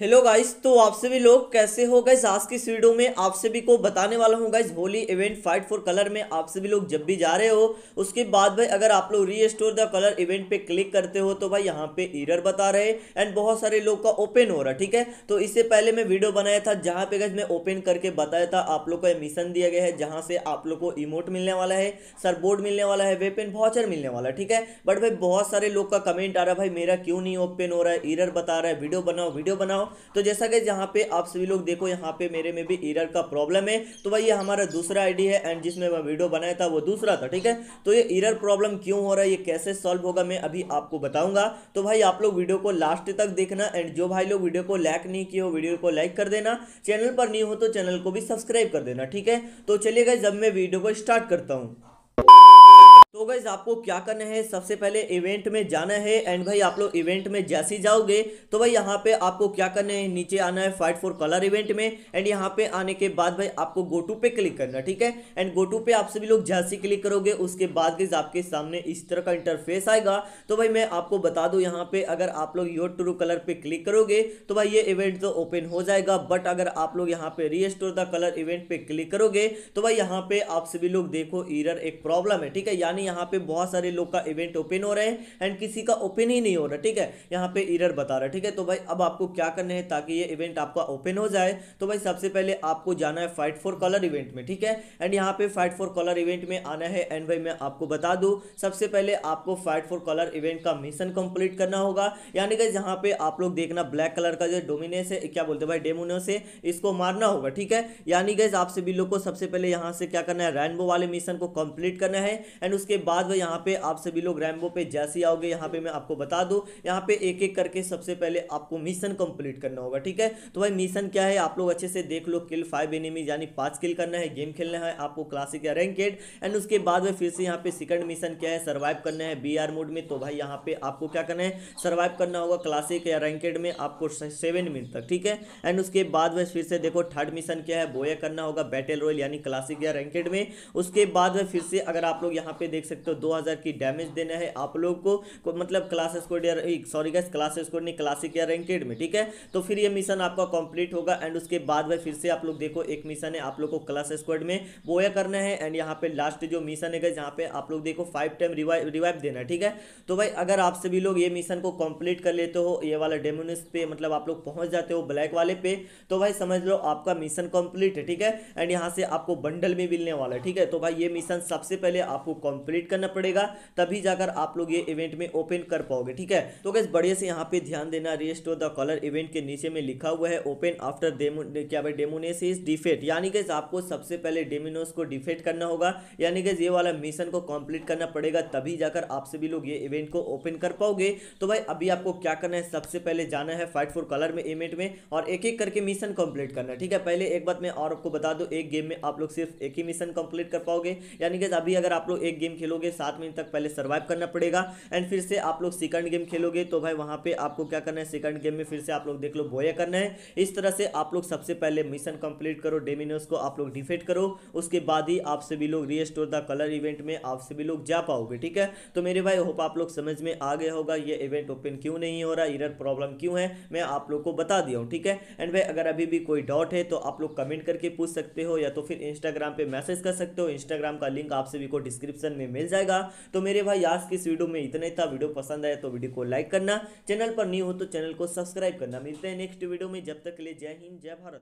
hello guys तो आप सभी लोग कैसे हो गए आज की इस वीडियो में आप सभी को बताने वाला हूँ guys Holi event fight for colour में आप सभी लोग जब भी जा रहे हो उसके बाद भाई अगर आप लोग रीस्टोर द कलर इवेंट पे क्लिक करते हो तो भाई यहाँ पे ईरर बता रहे एंड बहुत सारे लोग का ओपन हो रहा ठीक है तो इससे पहले मैं वीडियो बनाया था जहाँ पे गज मैं ओपन करके बताया था आप लोग को मिशन दिया गया है जहाँ से आप लोग को इमोट मिलने वाला है सर बोर्ड मिलने वाला है वेपन वॉचर मिलने वाला है ठीक है बट भाई बहुत सारे लोग का कमेंट आ रहा है भाई मेरा क्यों नहीं ओपन हो रहा है ईरर बता रहा है वीडियो बनाओ वीडियो बनाओ हूँ तो जैसा कि यहाँ पे आप सभी लोग देखो यहाँ पे मेरे में भी इरर का प्रॉब्लम है तो भाई ये हमारा दूसरा आईडी है एंड जिसमें मैं वीडियो बनाया था वो दूसरा था ठीक है तो ये इरर प्रॉब्लम क्यों हो रहा है ये कैसे सॉल्व होगा मैं अभी आपको बताऊंगा तो भाई आप लोग वीडियो को लास्ट तक देखना एंड जो भाई लोग वीडियो को लाइक नहीं किए हो वीडियो को लाइक कर देना चैनल पर नहीं हो तो चैनल को भी सब्सक्राइब कर देना ठीक है तो चलिए गए जब मैं वीडियो को स्टार्ट करता हूँ गाइज तो आपको क्या करना है सबसे पहले इवेंट में जाना है एंड भाई आप लोग इवेंट में जैसे ही जाओगे तो भाई यहाँ पे आपको क्या करना है नीचे आना है फाइट फॉर कलर इवेंट में एंड यहाँ पे आने के बाद भाई आपको गोटू पे क्लिक करना ठीक है एंड गोटू पे आप सभी लोग जैसे ही क्लिक करोगे उसके बाद गाइज आपके सामने इस तरह का इंटरफेस आएगा तो भाई मैं आपको बता दूँ यहाँ पे अगर आप लोग योर ट्रू कलर पर क्लिक करोगे तो भाई ये इवेंट तो ओपन हो जाएगा बट अगर आप लोग यहाँ पे रीस्टोर द कलर इवेंट पे क्लिक करोगे तो भाई यहाँ पे आप सभी लोग देखो ईरर एक प्रॉब्लम है ठीक है यानी यहाँ पे बहुत सारे लोग का इवेंट ओपन हो रहे हैं एंड किसी का ओपन ही नहीं हो रहा ठीक है यहाँ पे इरर बता रहा है ठीक है तो भाई अब आपको क्या करने है ताकि ये इवेंट आपका ओपन हो जाए तो भाई सबसे पहले आपको जाना है फाइट फॉर कलर इवेंट में ठीक है एंड यहाँ पे फाइट फॉर कलर इवेंट में आना है एंड भाई मैं आपको बता दूँ सबसे पहले आपको फाइट फॉर कलर इवेंट का मिशन कंप्लीट करना होगा यानी कि यहाँ पे आप लोग देखना ब्लैक कलर का जो डोमिनेस है क्या बोलते हैं भाई डेमोनो से इसको मारना होगा ठीक है यानी गैस आप सभी लोग को सबसे पहले यहाँ से क्या करना है रैनबो वाले मिशन को कंप्लीट करना है एंड उसके बाद यहाँ पे आप सभी लोग रैम्बो पे जैसे आओगे यहाँ पे मैं आपको बता दूँ यहाँ पे एक एक करके सबसे पहले आपको मिशन कंप्लीट करना होगा ठीक है तो भाई मिशन क्या है आप लोग अच्छे से देख लो किल फाइव एनिमी यानी पाँच किल करना है गेम खेलना है आपको क्लासिक या रैंकेड एंड उसके बाद भाई फिर से यहाँ पे सेकंड मिशन क्या है सर्वाइव करना है बी मोड में तो भाई यहाँ पे आपको क्या करना है सर्वाइव करना होगा क्लासिक या रैंकेड में आपको सेवन मिनट तक ठीक है एंड उसके बाद भाई फिर से देखो थर्ड मिशन क्या है बोया करना होगा बैटल रॉयल यानी क्लासिक या रैंकेड में उसके बाद भाई फिर से अगर आप लोग यहाँ पे देख सकते सकते हो 2000 की डैमेज देना है आप लोग को, को मतलब class score sorry guys class score नहीं क्लासिक या रैंकेड में ठीक है तो फिर ये मिशन आपका कंप्लीट होगा एंड उसके बाद भाई फिर से आप लोग देखो एक मिशन है आप लोग को क्लास स्क्वाड में वो बोया करना है एंड यहाँ पे लास्ट जो मिशन है जहाँ पे आप लोग देखो फाइव टाइम रिवाइव देना ठीक है तो भाई अगर आप सभी लोग ये मिशन को कंप्लीट कर लेते हो ये वाला डेमोनिस पे मतलब आप लोग पहुँच जाते हो ब्लैक वाले पे तो भाई समझ लो आपका मिशन कंप्लीट है ठीक है एंड यहाँ से आपको बंडल में मिलने वाला है ठीक है तो भाई ये मिशन सबसे पहले आपको कंप्लीट क्रिएट करना पड़ेगा तभी जाकर आप लोग ये इवेंट में ओपन कर पाओगे ठीक है तो कैसे बढ़िया से यहाँ पे ध्यान देना रेस्ट द कॉलर इवेंट के नीचे में लिखा हुआ है ओपन आफ्टर क्या भाई डेमोनेस इज डिफेट यानी गैस आपको सबसे पहले डेमिनोस को डिफेट करना होगा यानी गैस ये वाला मिशन को कंप्लीट करना पड़ेगा तभी जाकर आप सभी लोग ये इवेंट को ओपन कर पाओगे तो भाई अभी आपको क्या करना है सबसे पहले जाना है फाइट फॉर कलर में इवेंट में और एक एक करके मिशन कंप्लीट करना है ठीक है पहले एक बात मैं और आपको बता दूं एक गेम में आप लोग सिर्फ एक ही मिशन कंप्लीट कर पाओगे यानी कि अभी अगर आप लोग एक गेम खेलो खेलोगे सात मिनट तक पहले सर्वाइव करना पड़ेगा एंड फिर से आप लोग सेकंड गेम खेलोगे तो भाई वहाँ पे आपको क्या करना है सेकंड गेम में फिर से आप लोग देख लो बोया करना है इस तरह से आप लोग सबसे पहले मिशन कंप्लीट करो डेमिनोस को आप लोग डिफेट करो उसके बाद ही आप सभी लोग रीस्टोर द कलर इवेंट में आप सभी लोग जा पाओगे ठीक है तो मेरे भाई होप आप लोग समझ में आ गया होगा ये इवेंट ओपन क्यों नहीं हो रहा इधर प्रॉब्लम क्यों है मैं आप लोग को बता दिया हूँ ठीक है एंड भाई अगर अभी भी कोई डाउट है तो आप लोग कमेंट करके पूछ सकते हो या तो फिर इंस्टाग्राम पर मैसेज कर सकते हो इंस्टाग्राम का लिंक आप सभी को डिस्क्रिप्शन में मिल जाएगा तो मेरे भाई आज की इस वीडियो में इतना ही था वीडियो पसंद आया तो वीडियो को लाइक करना चैनल पर न्यू हो तो चैनल को सब्सक्राइब करना मिलते हैं नेक्स्ट वीडियो में जब तक के लिए जय हिंद जय भारत